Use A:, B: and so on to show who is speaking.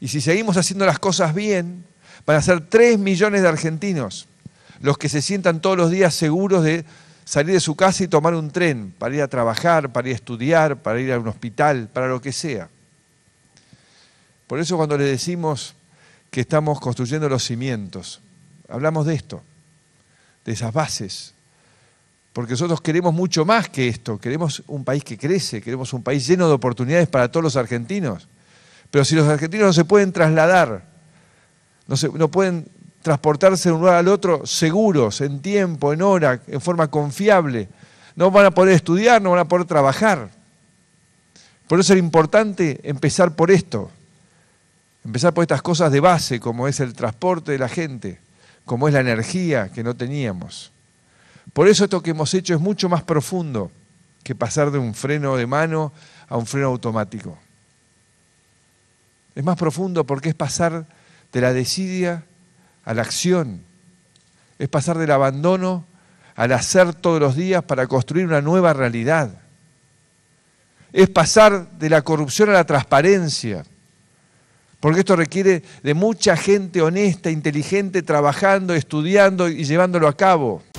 A: Y si seguimos haciendo las cosas bien, van a ser 3 millones de argentinos los que se sientan todos los días seguros de salir de su casa y tomar un tren para ir a trabajar, para ir a estudiar, para ir a un hospital, para lo que sea. Por eso cuando le decimos que estamos construyendo los cimientos, hablamos de esto, de esas bases, porque nosotros queremos mucho más que esto, queremos un país que crece, queremos un país lleno de oportunidades para todos los argentinos. Pero si los argentinos no se pueden trasladar, no, pueden transportarse de un lugar al otro seguros, en tiempo, en hora, en forma confiable, no van a poder estudiar, no van a poder trabajar. Por eso es importante empezar por esto, empezar por estas cosas de base, como es el transporte de la gente, como es la energía que no teníamos. Por eso esto que hemos hecho es mucho más profundo que pasar de un freno de mano a un freno automático. Es más profundo porque es pasar de la desidia a la acción. Es pasar del abandono al hacer todos los días para construir una nueva realidad. Es pasar de la corrupción a la transparencia. Porque esto requiere de mucha gente honesta, inteligente, trabajando, estudiando y llevándolo a cabo.